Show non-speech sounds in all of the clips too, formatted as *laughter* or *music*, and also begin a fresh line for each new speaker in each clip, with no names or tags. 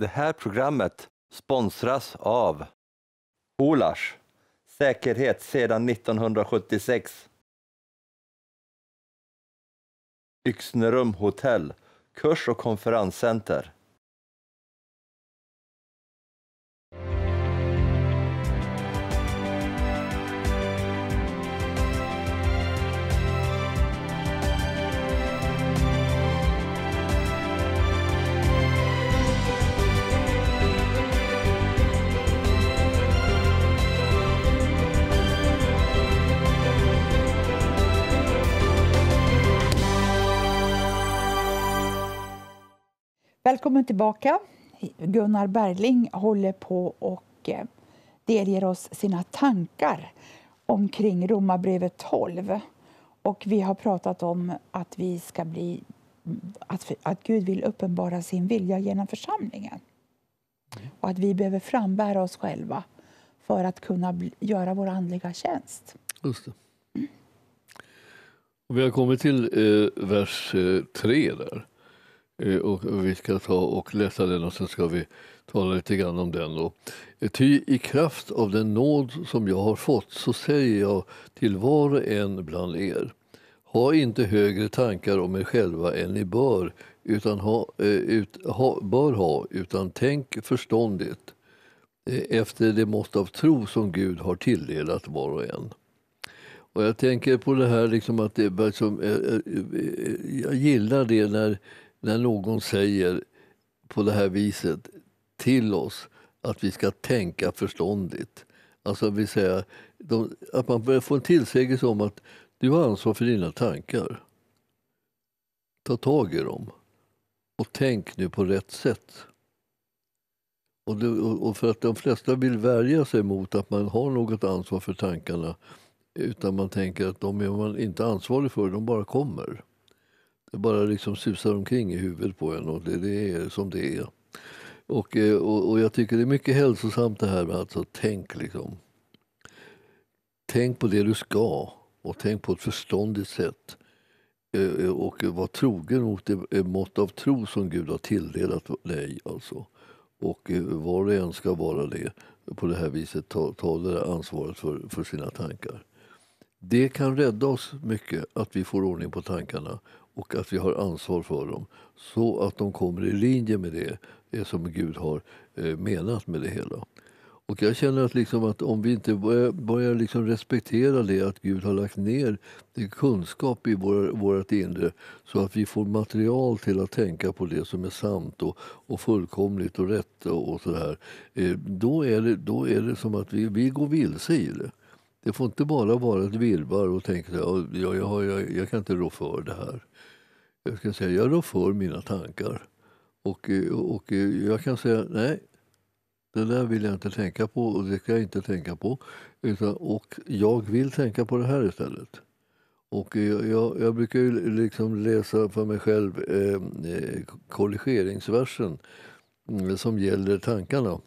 Det här programmet sponsras av Olars, säkerhet sedan 1976. Yxnerum hotell, kurs och konferenscenter.
Välkommen tillbaka. Gunnar Berling håller på och eh, delger oss sina tankar omkring Romarbrevet 12. Och vi har pratat om att, vi ska bli, att, att Gud vill uppenbara sin vilja genom församlingen. Och att vi behöver frambära oss själva för att kunna göra vår andliga tjänst. Just det.
Och vi har kommit till eh, vers eh, 3 där. Eh, och, vi ska ta och läsa den och sen ska vi tala lite grann om den. Då. Eh, ty i kraft av den nåd som jag har fått så säger jag till var och en bland er ha inte högre tankar om er själva än ni bör, utan ha, eh, ut, ha, bör ha, utan tänk förståndigt efter det mått av tro som Gud har tilldelat var och en. Och jag tänker på det här liksom att det, liksom, jag gillar det när när någon säger på det här viset till oss att vi ska tänka förståndigt. Alltså vill säga, de, att man börjar få en tillsägelse om att du har ansvar för dina tankar. Ta tag i dem och tänk nu på rätt sätt. Och, det, och för att de flesta vill värja sig mot att man har något ansvar för tankarna utan man tänker att de är man inte ansvarig för, de bara kommer. Det bara liksom susar omkring i huvudet på en och det, det är som det är. Och, eh, och, och, jag tycker det är mycket hälsosamt det här med alltså, tänk liksom. Tänk på det du ska och tänk på ett förståndigt sätt. Eh, eh, och var trogen mot det mått av tro som Gud har tilldelat dig. Alltså. Och var och en ska vara det. På det här viset ta, ta det där ansvaret för, för sina tankar. Det kan rädda oss mycket, att vi får ordning på tankarna och att vi har ansvar för dem så att de kommer i linje med det, som Gud har eh, menat med det hela. Och jag känner att, liksom att om vi inte börjar, liksom respektera det att Gud har lagt ner kunskap i vårt inre så att vi får material till att tänka på det som är sant och, och fullkomligt och rätt och, och sådär. Eh, då är, det, då är det som att vi, vi går vilse i det. Det får inte bara vara ett virrvarr och tänka att ja, jag, jag, jag, kan inte rå för det här jag ska säga, jag rår för mina tankar. Och, eh, och eh, jag kan säga nej, det där vill jag inte tänka på och det ska jag inte tänka på. Utan, och jag vill tänka på det här istället. Och eh, jag, jag, jag brukar ju liksom läsa för mig själv eh, korrigeringsversen mm, som gäller tankarna.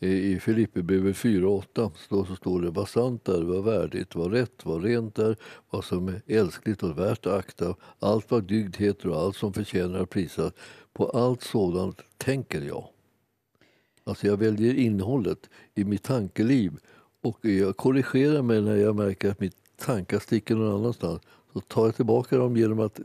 I Filipperbrevet 4.8 så står det vad sant är, vad värdigt, vad rätt, vad rent är, vad som är älskligt och värt att akta, allt vad dygd heter och allt som förtjänar att prisas. På allt sådant tänker jag. Alltså jag väljer innehållet i mitt tankeliv och jag korrigerar mig när jag märker att mitt tankar sticker någon annanstans. Så tar jag tillbaka dem genom att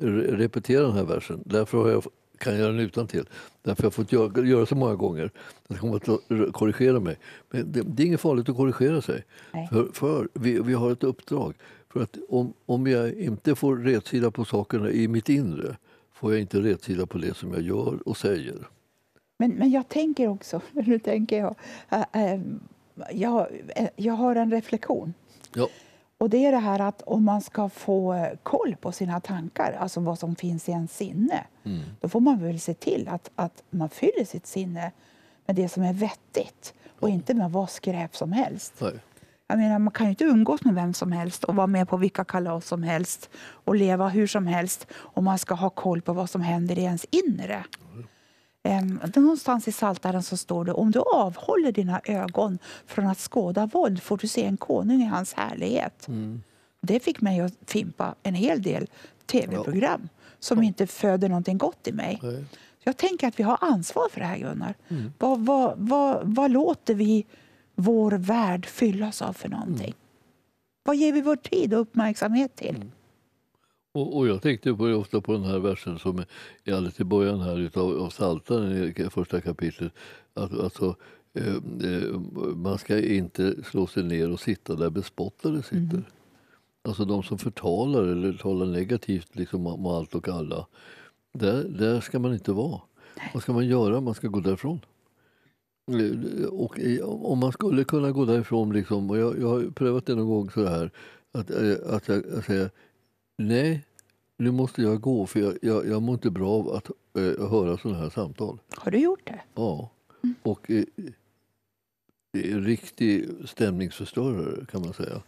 repetera den här versen. Därför har jag kan jag göra den utan till. Därför har jag fått göra, göra så många gånger. Jag kommer att korrigera mig. Men det, det är inget farligt att korrigera sig. Nej. För, för vi, vi, har ett uppdrag. För att om, om jag inte får rätsida på sakerna i mitt inre får jag inte rätsida på det som jag gör och säger.
Men, men jag tänker också, *laughs* nu tänker jag, jag, jag har en reflektion. Ja. Och det är det här att om man ska få eh, koll på sina tankar, alltså vad som finns i ens sinne, mm. då får man väl se till att, att man fyller sitt sinne med det som är vettigt och inte med vad skräp som helst. Nej. Jag menar, man kan ju inte umgås med vem som helst och vara med på vilka kalas som helst och leva hur som helst om man ska ha koll på vad som händer i ens inre. Mm. Eh, någonstans i Saltaren så står det om du avhåller dina ögon från att skåda våld får du se en konung i hans härlighet. Mm. Det fick mig att fimpa en hel del tv-program som inte föder någonting gott i mig. Nej. Jag tänker att vi har ansvar för det här, Gunnar. Mm. Vad, vad, vad, vad, låter vi vår värld fyllas av för någonting? Mm. Vad ger vi vår tid och uppmärksamhet till? Mm.
Och, och, jag tänkte på, ofta på den här versen som är alldeles i början här utav, av Psaltaren i första kapitlet. Att, alltså, eh, eh, man ska inte slå sig ner och sitta där bespottade sitter. Mm. Alltså de som förtalar eller talar negativt liksom, om allt och alla. Där, där ska man inte vara. Nej. Vad ska man göra? Man ska gå därifrån. Eh, och om man skulle kunna gå därifrån, liksom, och jag, jag har prövat det någon gång så här, att, att jag säger Nej, nu måste jag gå för jag, jag, jag mår inte bra av att eh, höra sådana här samtal.
Har du gjort det?
Ja. Mm. Och, eh, det eh, är en riktig stämningsförstörare kan man säga.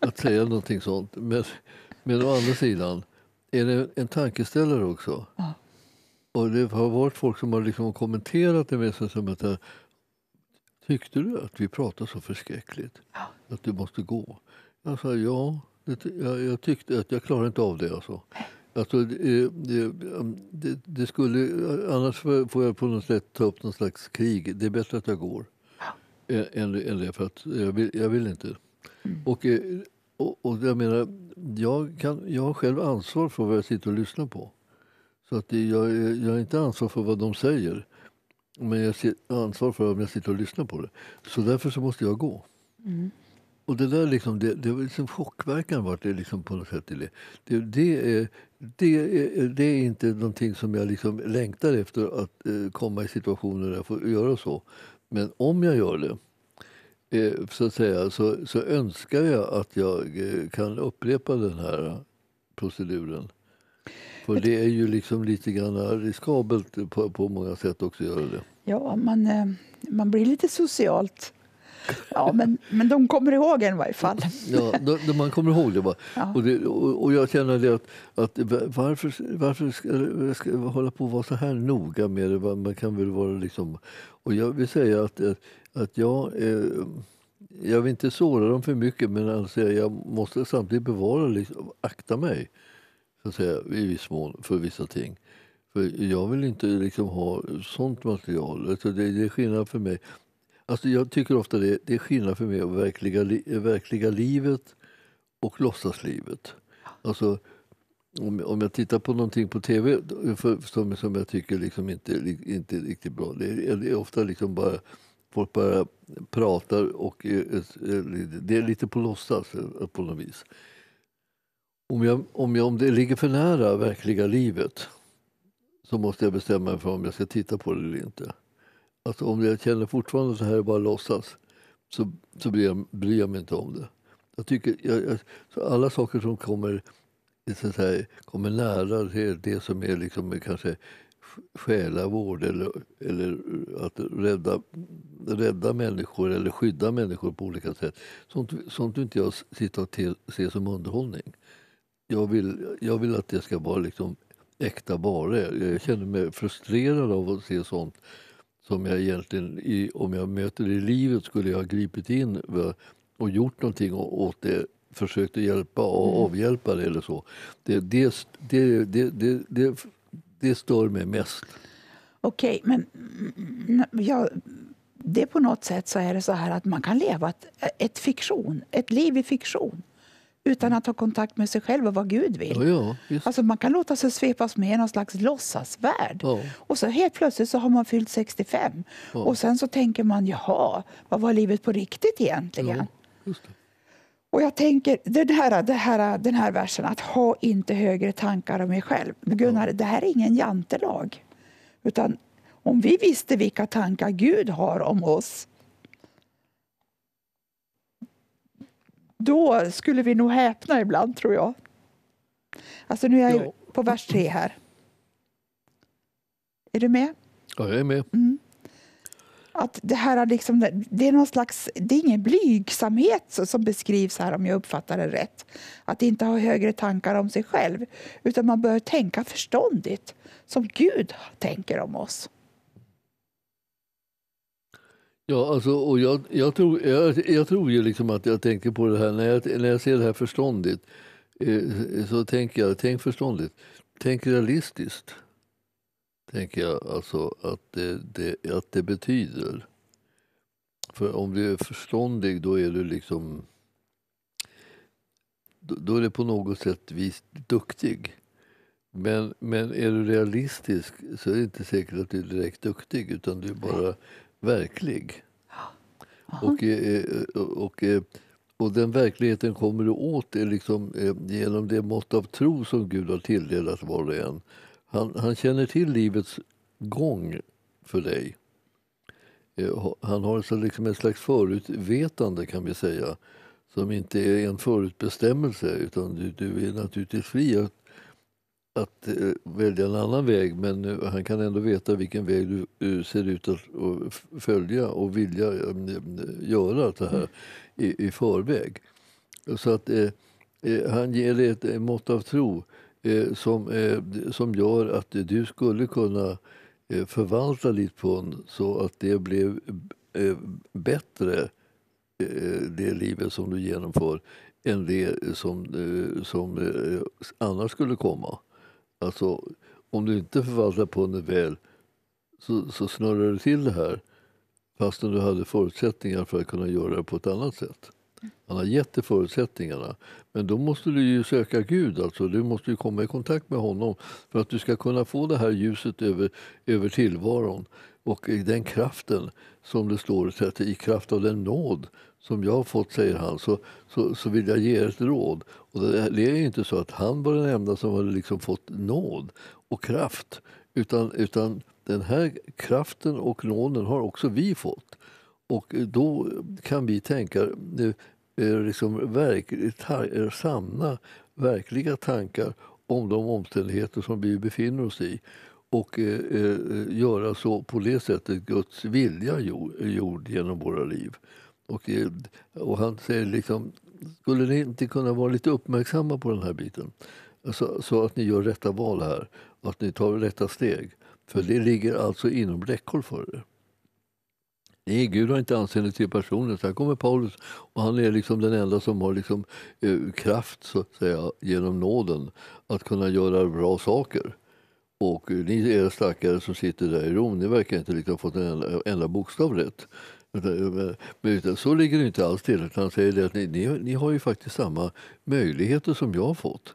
Att säga någonting sånt. Men, men å andra sidan är det en tankeställare också. Ja. Och det har varit folk som har liksom kommenterat det med sig som att eh, Tyckte du att vi pratade så förskräckligt? Ja. Att du måste gå? Jag sa ja jag, jag, tyckte att jag klarade inte av det. Alltså. Alltså, det, eh, um, det, det, skulle, eh, annars får jag på något sätt ta upp någon slags krig. Det är bättre att jag går. Ja. Än, än det, för att jag vill, jag vill inte. Mm. Och, eh, och, och, jag menar, jag, kan, jag har själv ansvar för vad jag sitter och lyssnar på. Så att jag, jag är inte ansvar för vad de säger. Men jag har ansvar för om jag sitter och lyssnar på det. Så därför så måste jag gå. Mm. Och det där liksom, det, det var liksom chockverkan vart det liksom på något sätt. Det, det, det, är, det, är, det är inte någonting som jag liksom längtar efter att eh, komma i situationer där jag får göra så. Men om jag gör det eh, så, att säga, så, så önskar jag att jag eh, kan upprepa den här proceduren. För det är ju liksom lite grann riskabelt på, på många sätt också att göra det.
Ja, man, man blir lite socialt Ja, men, men de kommer ihåg en i varje
fall. Ja, de, man kommer ihåg det. Ja. Och, det, och, och, jag känner det att, att varför, varför ska, jag hålla på att vara så här noga med det? Man kan väl vara liksom... Och jag vill säga att, att jag... Eh, jag vill inte såra dem för mycket, men alltså jag måste samtidigt bevara, liksom, akta mig så att säga, i viss mån för vissa ting. För jag vill inte liksom ha sånt material. Alltså det, det är skillnad för mig. Alltså jag tycker ofta det, det är skillnad för mig på verkliga, verkliga livet och låtsaslivet. Alltså, om, om jag tittar på någonting på tv för, som, som jag tycker liksom inte, inte är riktigt bra, det är, det är ofta liksom bara folk bara pratar och det är lite på låtsas eh, på något vis. Om, jag, om, jag, om det ligger för nära verkliga livet så måste jag bestämma mig för om jag ska titta på det eller inte att alltså, om jag känner fortfarande att det här är bara låtsas så, så bryr, jag, bryr jag mig inte om det. Jag tycker, jag, jag, så alla saker som kommer, så här, kommer nära det, det som är liksom kanske själavård eller, eller att rädda, rädda människor eller skydda människor på olika sätt. Sånt, sånt inte jag sitta till, se som underhållning. Jag vill, jag vill att det ska vara liksom äkta varor. Jag känner mig frustrerad av att se sånt som jag egentligen, i, om jag möter det i livet, skulle jag ha gripit in och gjort någonting åt det försökte hjälpa och mm. avhjälpa det eller så. Det, det, det, det, det, det stör mig mest.
Okej, okay, men ja, det är på något sätt så är det så här att man kan leva ett, ett fiktion, ett liv i fiktion utan att ha kontakt med sig själv och vad Gud vill. Ja, ja, alltså man kan låta sig svepas med i någon slags låtsasvärld. Ja. Och så helt plötsligt så har man fyllt 65 och sen så tänker man, jaha, vad var livet på riktigt egentligen? Och jag tänker, den här, den, här, den här versen, att ha inte högre tankar om er själv. Gunnar, det här är ingen jantelag. Utan om vi visste vilka tankar Gud har om oss, då skulle vi nog häpna ibland, tror jag. Alltså nu är jag ja. på vers tre här. Är du med?
Ja, jag är med. Mm.
Att det här är liksom, det är någon slags, det är ingen blygsamhet som beskrivs här om jag uppfattar det rätt. Att inte ha högre tankar om sig själv, utan man bör tänka förståndigt, som Gud tänker om oss.
Ja, alltså, och jag, jag, tror, jag, jag, tror ju liksom att jag tänker på det här när jag, när jag ser det här förståndigt. Eh, så tänker jag, tänk förståndigt, tänk realistiskt. Tänker jag alltså att det, det, att det betyder. För om du är förståndig då är du liksom då är du på något sätt vis duktig. Men, men är du realistisk så är det inte säkert att du är direkt duktig utan du bara verklig. Eh, eh, och, och, och, eh, och, den verkligheten kommer du åt liksom, genom det mått av tro som Gud har tilldelat var och en. Han, han känner till livets gång för dig. Han har alltså liksom en slags förutvetande, kan vi säga som inte är en förutbestämmelse, utan du, du är naturligtvis fri att att eh, välja en annan väg men eh, han kan ändå veta vilken väg du eh, ser ut att följa och vilja göra det här mm. i, i förväg. Så att eh, han ger dig ett mått av tro eh, som, eh, som gör att du skulle kunna förvalta ditt pund så att det blev bättre, det livet som du genomför än det som, som annars skulle komma. Alltså, om du inte förvaltar pundet väl så, så snurrar det till det här fastän du hade förutsättningar för att kunna göra det på ett annat sätt. Han har gett dig förutsättningarna. Men då måste du ju söka Gud, alltså. du måste ju komma i kontakt med honom för att du ska kunna få det här ljuset över, över tillvaron och den kraften som det står, i kraft av den nåd som jag har fått, säger han, så, så, så vill jag ge er ett råd. Och det, är inte så att han var den enda som hade liksom fått nåd och kraft, utan, utan den här kraften och nåden har också vi fått. Och då kan vi tänka eh, liksom verk, ta, eh, sanna, verkliga tankar om de omständigheter som vi befinner oss i och eh, eh göra så på det sättet Guds vilja gjord genom våra liv. Och, och han säger liksom, skulle ni inte kunna vara lite uppmärksamma på den här biten? Så, alltså, så att ni gör rätta val här, och att ni tar rätta steg. För det ligger alltså inom räckhåll för er. Nej, Gud har inte anseende till personen. Sen kommer Paulus och han är liksom den enda som har liksom, eh, kraft så att säga, genom nåden att kunna göra bra saker. Och eh, ni era stackare som sitter där i Rom, ni verkar inte liksom fått en enda, enda bokstav rätt. Utan så ligger det inte alls till. han säger att ni, ni, ni, har ju faktiskt samma möjligheter som jag har fått.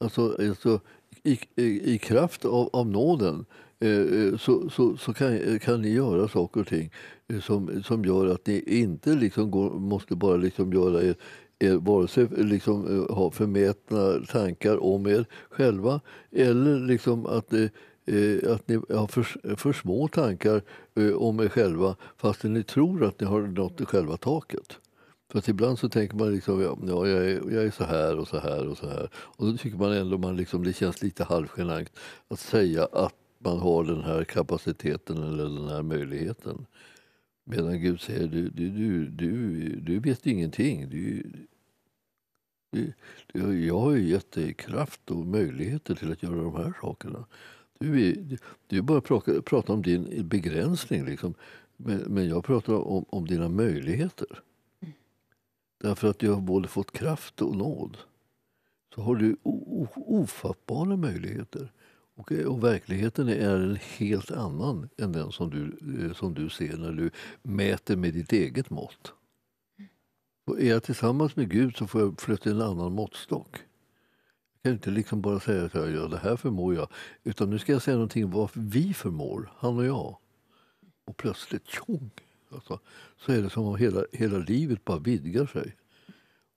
Alltså, alltså i, i, i, kraft av, av nåden eh, eh så, så, så kan, kan, ni göra saker och ting eh, som, som gör att ni inte liksom går, måste bara liksom göra er, er, vare sig liksom, eh, ha förmätna tankar om er själva eller liksom att eh, Eh, att ni har för, för små tankar eh, om er själva fastän ni tror att ni har nått själva taket. För att ibland så tänker man liksom, ja, jag, är, jag är så här och så här och så här. Och då tycker man ändå man liksom, det känns lite halvgenant att säga att man har den här kapaciteten eller den här möjligheten. Medan Gud säger, du, du, du, du, du vet ingenting. Du, du, jag har ju gett dig kraft och möjligheter till att göra de här sakerna. Du, du bara pratar, pratar om din begränsning, liksom. men, men jag pratar om, om dina möjligheter. Därför att du har både fått kraft och nåd. Så har du ofattbara möjligheter. Och, och, verkligheten är en helt annan än den som du, eh, som du ser när du mäter med ditt eget mått. Och är jag tillsammans med Gud så får jag flytta en annan måttstock kan inte liksom bara säga att jag gör det här förmår jag. Utan nu ska jag säga någonting vad vi förmår, han och jag. Och plötsligt, tjong! Alltså, så är det som om hela, hela livet bara vidgar sig.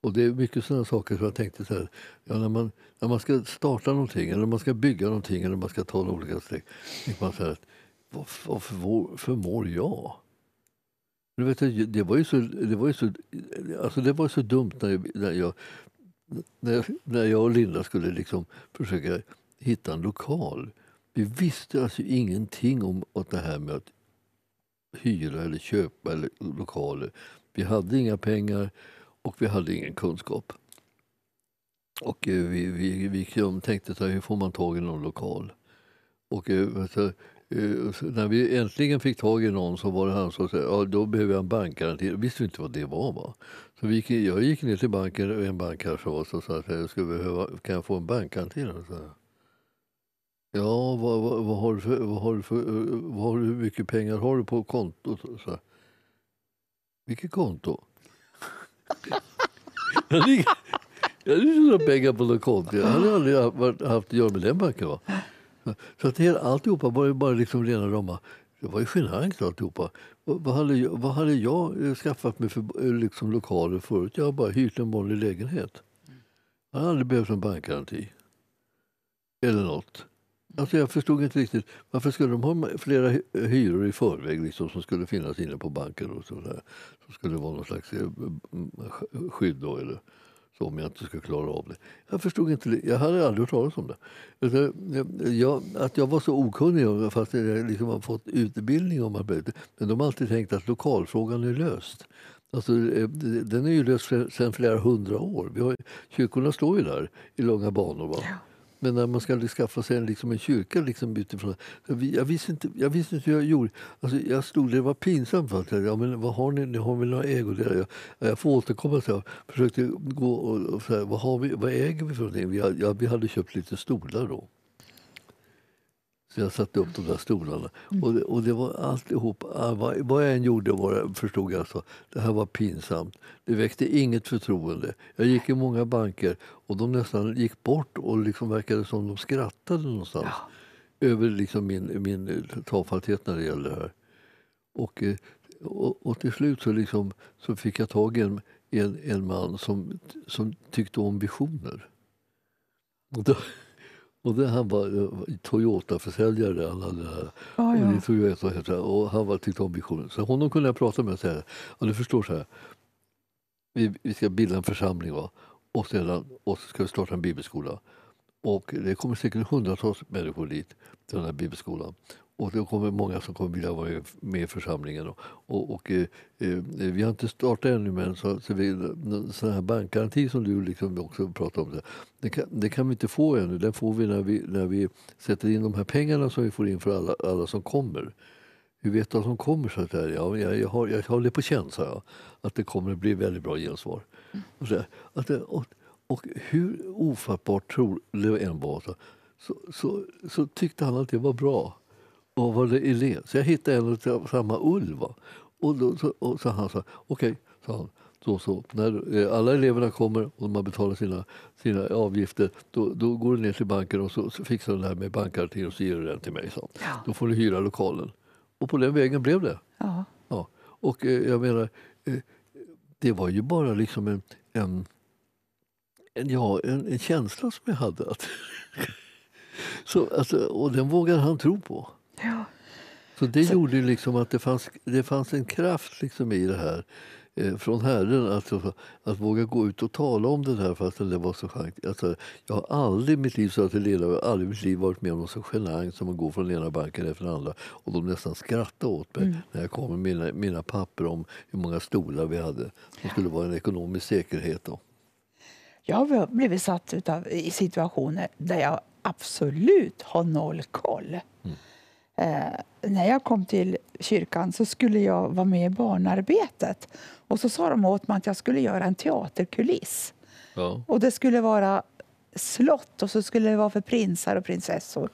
Och det är mycket sådana saker som jag tänkte så här, ja, när, man, när man ska starta någonting eller man ska bygga någonting eller man ska ta några olika steg. Tänker man så här, vad, vad förmår, förmår jag? Du vet, det var ju så, det var ju så, alltså det var så dumt när jag, när jag när, när jag och Linda skulle liksom försöka hitta en lokal. Vi visste alltså ingenting om att det här med att hyra eller köpa eller lokaler. Vi hade inga pengar och vi hade ingen kunskap. Och eh, vi, vi, vi liksom tänkte så här, hur får man tag i någon lokal? Och eh, eh, så, när vi äntligen fick tag i någon så var det han som sa ja, då behöver jag en bankgaranti. Visste inte vad det var. Va? Så gick, jag gick ner till banken, en bank här för oss och sa att jag skulle behöva, kan jag få en bankhantering. Ja, vad, vad, vad, har du för, vad har du för, vad har du, hur mycket pengar har du på kontot? Så, Vilket konto? *laughs* jag hade inga pengar på något konto. Jag hade aldrig haft, haft att göra med den banken. Va? Så att det, alltihopa var ju bara liksom rena rama det var ju genant alltihopa. Vad hade, jag, vad hade jag eh, skaffat mig för eh, liksom, lokaler förut? Jag har bara hyrt en vanlig lägenhet. Jag hade aldrig behövt en bankgaranti. Eller nåt. Alltså jag förstod inte riktigt. Varför skulle de ha flera hyror i förväg liksom, som skulle finnas inne på banken? och sådär. Som skulle vara någon slags eh, skydd. Då, eller om jag inte skulle klara av det. Jag förstod inte Jag hade aldrig hört talas om det. Jag, att jag var så okunnig, fast jag liksom har fått utbildning om arbete. Men de har alltid tänkt att lokalfrågan är löst. Alltså, eh, den är ju löst sedan flera hundra år. Vi har, kyrkorna står ju där i långa banor. Va? Ja. Men när man skulle skaffa sig en, liksom en kyrka liksom utifrån. Jag visste, inte, jag visste inte hur jag gjorde. Alltså, jag stod där, det var pinsamt. För att, ja, men vad har ni? Ni har väl några ägodelar? Jag, jag får återkomma. Så jag försökte gå och, och så vad, har vi, vad äger vi för någonting? Vi, jag, vi hade köpt lite stolar då. Så jag satte upp de där stolarna. Mm. Och, det, och det var alltihop, ah, vad, jag än gjorde var, förstod jag alltså, det här var pinsamt. Det väckte inget förtroende. Jag gick i många banker och de nästan gick bort och liksom verkade som de skrattade någonstans. Ja. Över liksom min, min eh, tafatthet när det gäller det här. Och, eh, och, och till slut så, liksom, så fick jag tag i en, en, en man som, som tyckte om visioner. Och då, och det, han var eh, Toyota-försäljare. Han hade, ah, ja. och, Toyota, heter, och han var, tyckte om visionen. Så honom kunde jag prata med och säga, ja, du förstår så här. Vi, vi ska bilda en församling va? och sedan och så ska vi starta en bibelskola. Och det kommer säkert hundratals människor dit, till den här bibelskolan. Och det kommer många som kommer vilja vara med i församlingen. Och, och, och eh, eh vi har inte startat ännu, men så, så vi, sån här bankgaranti som du liksom också pratade om, det kan, det kan vi inte få ännu. Den får vi när, vi när vi sätter in de här pengarna som vi får in för alla, alla som kommer. Hur vet du alla som kommer? Så att jag, jag, jag, har, jag har det på känn, sa jag, att det kommer bli väldigt bra gensvar. Mm. Och, så, att, och, och hur ofattbart tror det än var, så, så, så, så tyckte han att det var bra och var det elev. Så jag hittade en av samma ull. Va? Och, då, så, och så han sa, okej, okay, sa så, när eh, alla eleverna kommer och de har betalat sina, sina avgifter då, då går du ner till banken och så, så fixar du det här med bankgarantin och så ger du den till mig. Så. Ja. Då får du hyra lokalen. Och på den vägen blev det. Ja. ja. Och eh, jag menar, eh, det var ju bara liksom en, en, en ja, en, en, känsla som jag hade. Att *laughs* så, alltså, och den vågade han tro på. Ja. Så det så... gjorde liksom att det fanns, det fanns en kraft liksom i det här eh, från Herren att, alltså, att våga gå ut och tala om det här fastän det var så genant. Alltså, jag har aldrig i mitt liv, så att jag aldrig mitt liv varit med om något så genant som att gå från den ena banken efter den andra och de nästan skrattade åt mig mm. när jag kom med mina, mina papper om hur många stolar vi hade som skulle vara en ekonomisk säkerhet. Då.
Jag har blivit satt utav, i situationer där jag absolut har noll koll. Mm. Eh, när jag kom till kyrkan så skulle jag vara med i barnarbetet. Och så sa de åt mig att jag skulle göra en teaterkuliss. Ja. Och det skulle vara slott och så skulle det vara för prinsar och prinsessor.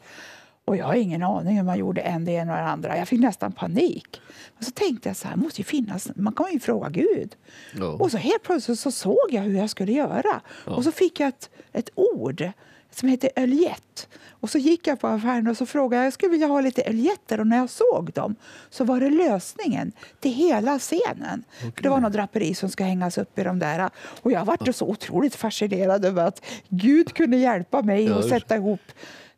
Och jag har ingen aning hur man gjorde en det ena och det andra. Jag fick nästan panik. Och så tänkte jag så här, måste ju finnas, man kan ju fråga Gud. Ja. Och så helt plötsligt så såg jag hur jag skulle göra. Ja. Och så fick jag ett, ett ord som heter Öljett. Och så gick jag på affären och så frågade jag skulle vilja ha lite öljetter och när jag såg dem så var det lösningen till hela scenen. Okay. Det var något draperi som ska hängas upp i de där och jag var så otroligt fascinerad över att Gud kunde hjälpa mig ja, att sätta ihop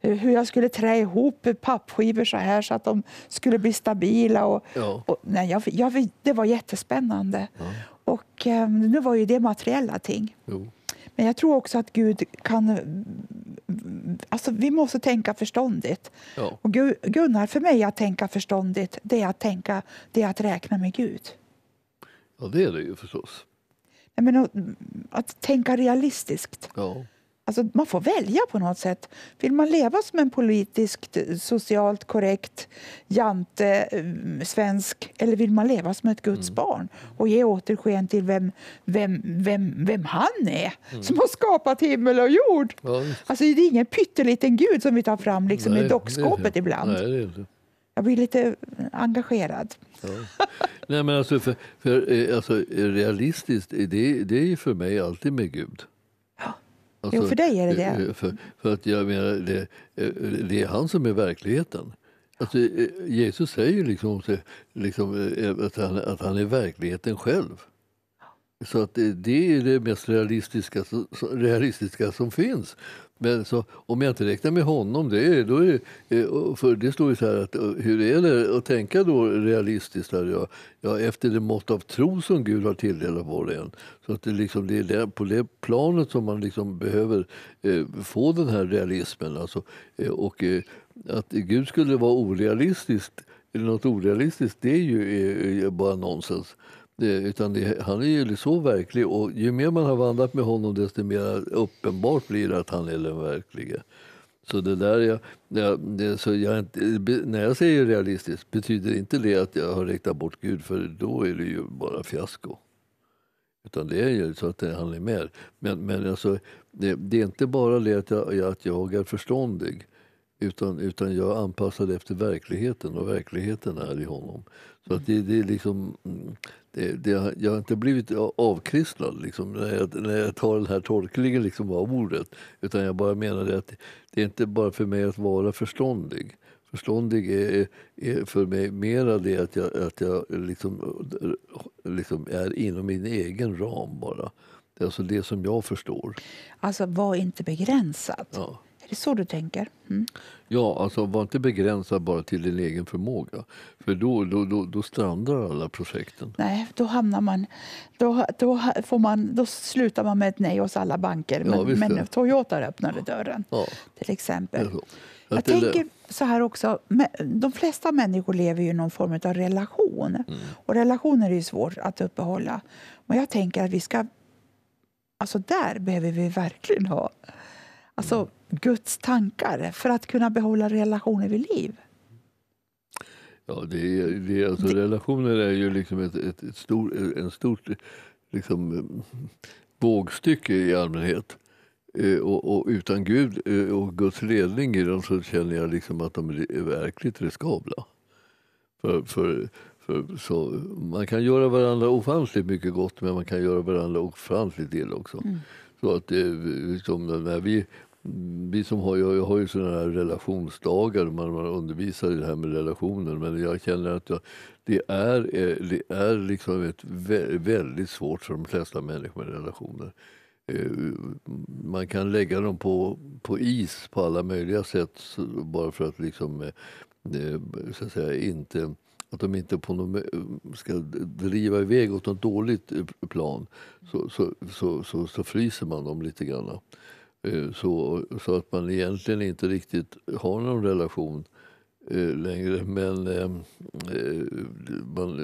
eh, hur jag skulle trä ihop pappskivor så här så att de skulle bli stabila. Och, ja. och nej, jag, jag, det var jättespännande. Ja. Och um, nu var ju det materiella ting. Jo. Men jag tror också att Gud kan alltså, vi måste tänka förståndigt. Ja. Och Gunnar, för mig att tänka förståndigt, det är att tänka, det är att räkna med Gud.
Ja, det är det ju förstås.
Jag menar, att tänka realistiskt. Ja. Alltså, man får välja på något sätt. Vill man leva som en politiskt, socialt korrekt jante, mm, svensk eller vill man leva som ett Guds mm. barn och ge återsken till vem, vem, vem, vem han är mm. som har skapat himmel och jord? Ja. Alltså, det är ingen pytteliten gud som vi tar fram liksom, Nej, i dockskåpet ibland. Nej, det är Jag blir lite engagerad.
Ja. Nej, men alltså, för, för, eh, alltså, realistiskt, det, det är för mig alltid med Gud. Alltså, jo, för dig är det eh, det. Eh, för, för att jag menar, det, eh, det, är han som är verkligheten. Alltså, Jesus säger liksom, liksom att, han, att han är verkligheten själv. Så att det är det mest realistiska, realistiska som finns. Men så, om jag inte räknar med honom, det då är, eh, för det står ju så här att eh, hur är det att tänka då realistiskt? Här, ja, ja, efter det mått av tro som Gud har tilldelat var och en. Så att det, liksom, det är där, på det planet som man liksom behöver eh, få den här realismen. Alltså, eh, och eh, att Gud skulle vara orealistisk, eller något orealistiskt, det är ju eh, bara nonsens. Eh, utan det, han är ju så verklig och ju mer man har vandrat med honom desto mer uppenbart blir det att han är den verklige. Så det där jag, jag, det, så jag, när jag säger realistiskt betyder inte det att jag har räknat bort Gud för då är det ju bara fiasko. Utan det är ju så att han är med. Men, men alltså, det, det, är inte bara det att jag, att jag är förståndig utan, utan jag är anpassad efter verkligheten och verkligheten är i honom. Så att det, det är liksom, mm, det, jag har inte blivit avkristnad liksom, när, jag, när jag tar den här tolkningen liksom, av ordet. Utan jag bara menar att det är inte bara för mig att vara förståndig. Förståndig är, är för mig mera det att jag, att jag liksom, liksom är inom min egen ram bara. Det är alltså det som jag förstår.
Alltså, var inte begränsad. Ja. Är det så du tänker? Mm.
Ja, alltså var inte begränsad bara till din egen förmåga. För då, då, då, då strandar alla projekten.
Nej, då hamnar man... Då, då, får man, då slutar man med ett nej hos alla banker. Men, ja, men Toyota öppnade
dörren, ja.
till exempel. Ja, Jag, tänker så här också, de flesta människor lever ju i någon form av relation. Mm. Och relationer är ju svårt att uppehålla. Men jag tänker att vi ska... Alltså där behöver vi verkligen ha... Alltså, mm Guds tankar för att kunna behålla relationer vid liv?
Ja, det, det, alltså, det... relationer är ju liksom ett, ett, ett stor, en stort liksom, vågstycke i allmänhet. Eh, och, och, utan Gud eh, och Guds ledning i dem så känner jag liksom att de är verkligt riskabla. För, för, för, så, man kan göra varandra ofantligt mycket gott men man kan göra varandra ofantligt illa också. Mm. Så att eh, liksom, när vi vi som har, jag har ju sådana här relationsdagar man, man undervisar i det här med relationer men jag känner att jag, det, är, eh, det är liksom ett väldigt svårt för de flesta människor med relationer. Eh, man kan lägga dem på, på is på alla möjliga sätt bara för att liksom eh, så att säga, inte att de inte på någon, ska driva iväg åt något dåligt plan så, så, så, så, så fryser man dem lite grann. Eh, så, så att man egentligen inte riktigt har någon relation eh, längre. Men eh,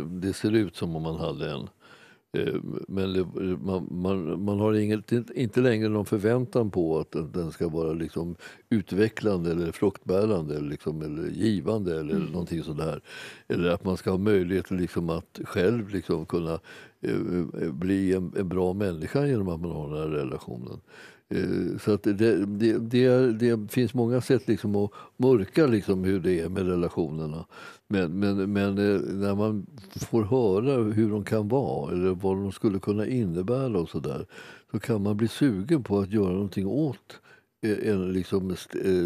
det ser ut som om man hade en. Men det, man, man, man, har inget, inte längre någon förväntan på att den ska vara liksom utvecklande eller fruktbärande eller, liksom, eller givande eller mm. någonting sådär. Eller att man ska ha möjlighet liksom att själv liksom kunna eh, bli en, en, bra människa genom att man har den här relationen. Eh, så att det, det, det, det, finns många sätt liksom att mörka liksom hur det är med relationerna. Men, men, men, eh, när man får höra hur de kan vara eller vad de skulle kunna innebära och så där, så kan man bli sugen på att göra någonting åt eh, en liksom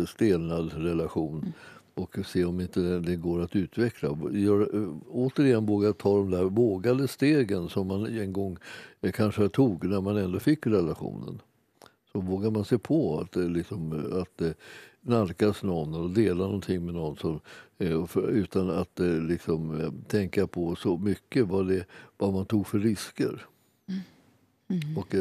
stelnad relation mm. och se om inte det går att utveckla. Gör, återigen våga ta de där vågade stegen som man en gång kanske tog när man ändå fick relationen. Då vågar man sig på att, eh, liksom, eh, att eh, nalkas någon och dela någonting med någon som, utan att liksom, tänka på så mycket vad, det, vad man tog för risker. Mm. mm. Och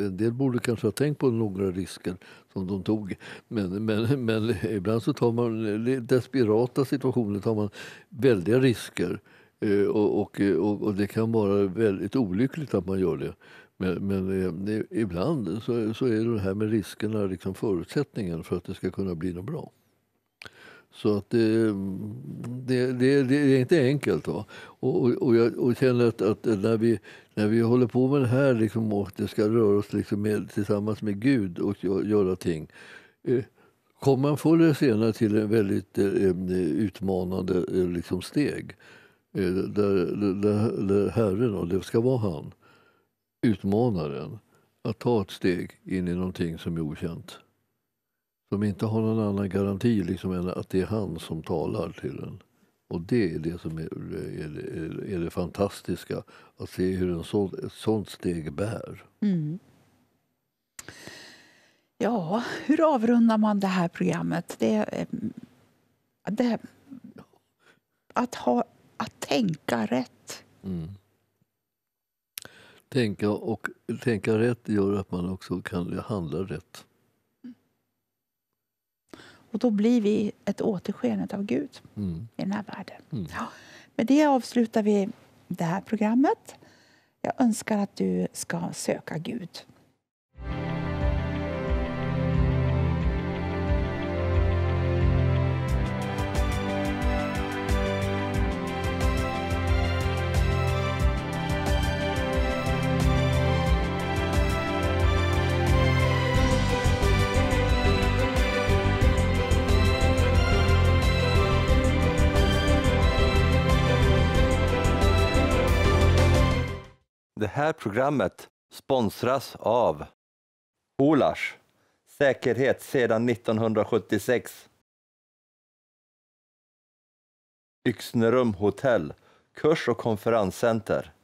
en del borde kanske ha tänkt på några risker som de tog. Men, men, men ibland så tar man desperata situationer tar man väldiga risker. och, och, och det kan vara väldigt olyckligt att man gör det. Men, men det, eh, ibland så, så, är det här med riskerna liksom förutsättningen för att det ska kunna bli något bra. Så att det, eh, det, det, det är inte enkelt. Va? Och, och, och jag och känner att, att, när, vi, när vi håller på med det här liksom, och det ska röra oss liksom med, tillsammans med Gud och göra ting eh, kommer man förr eller senare till en väldigt eh, eh utmanande eh, liksom steg där, där, där Herren, och det ska vara han, utmanaren att ta ett steg in i någonting som är okänt. Som inte har någon annan garanti liksom än att det är han som talar till en. Och det är det som är, är, är det fantastiska, att se hur en så, ett sånt steg bär. Mm.
Ja, hur avrundar man det här programmet? Det, eh, det, att, ha, att tänka rätt. Mm.
Tänka, och, tänka rätt gör att man också kan handla rätt. Mm.
Och då blir vi ett återsken av Gud mm. i den här världen. Mm. Ja, med det avslutar vi det här programmet. Jag önskar att du ska söka Gud.
Det här programmet sponsras av Olars, säkerhet sedan 1976. Yxnerum hotell, kurs och konferenscenter.